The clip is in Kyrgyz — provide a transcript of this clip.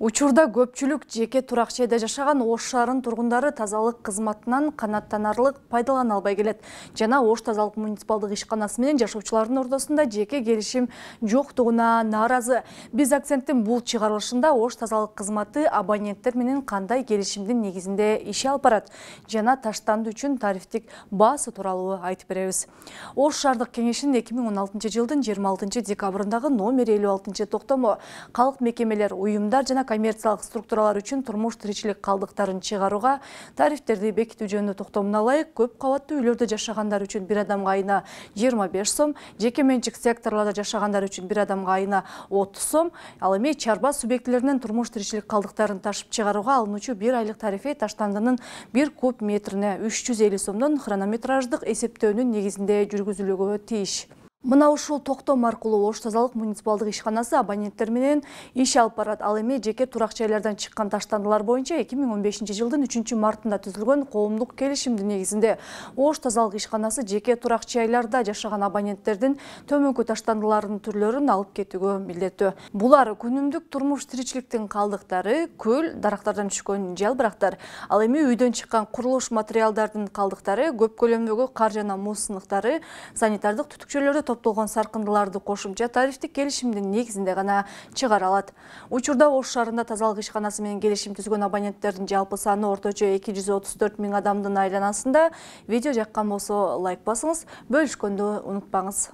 учурда көпчүлүк жеке турак жайда жашаган ош шаарынын тургундары тазалык кызматынан канааттанаарлык пайдалана албай келет жана ош тазалык муниципалдык ишканасы менен жашоочулардын ортосунда жеке келишим жоктугуна нааразы биз акценттин бул чыгарылышында ош тазалык кызматы абоненттер менен кандай келишимдин негизинде иш алып барат жана таштанды үчүн тарифтик баасы тууралуу айтып беребиз ош шаардык кеңешинин эки миң он алтынчы жылдын жыйырма алтынчы декабрындагы номер элүү алтынчы токтому калк мекемелер уюмдар жана коммерциялык структуралар үчүн турмуш тиричилик калдыктарын чыгарууга тарифтерди бекитүү жөнүндө токтомуна ылайык көп кабаттуу үйлөрдө жашагандар үчүн бир адамга айына жыйырма беш сом жеке менчик секторлордо жашагандар үчүн бир адамга айына отуз сом ал эми чарба субъектилеринен турмуш тиричилик калдыктарын ташып чыгарууга алынуучу бир айлык тарифи таштандынын бир куб метрине үч жүз элүү сомдон хронометраждык эсептөөнүн негизинде жүргүзүлүүгө тийиш мына ушул токтом аркылуу ош тазалык муниципалдык ишканасы абоненттер менен иш алып барат ал эми жеке турак жайлардан чыккан таштандылар боюнча эки миң он бешинчи жылдын үчүнчү мартында түзүлгөн коомдук келишимдин негизинде ош тазалык ишканасы жеке турак жайларда жашаган абоненттердин төмөнкү таштандыларынын түрлөрүн алып кетүүгө милдеттүү булар күнүмдүк турмуш тиричиликтин калдыктары күл дарактардан түшкөн жалбырактар ал эми үйдөн чыккан курулуш материалдардын калдыктары көп көлөмдөгү кар жана муз сыныктары санитардык түтүкчөлөрү топтолгон сарқындыларды кошумча тарифтик келишимдин негизинде гана чыгара алат учурда ош шаарында тазалык ишканасы менен келишим түзгөн абоненттердин жалпы саны орточо эки жүз отуз төрт миң адамдын айланасында видео жаккан болсо лайк басыңыз бөлүшкөндү унутпаңыз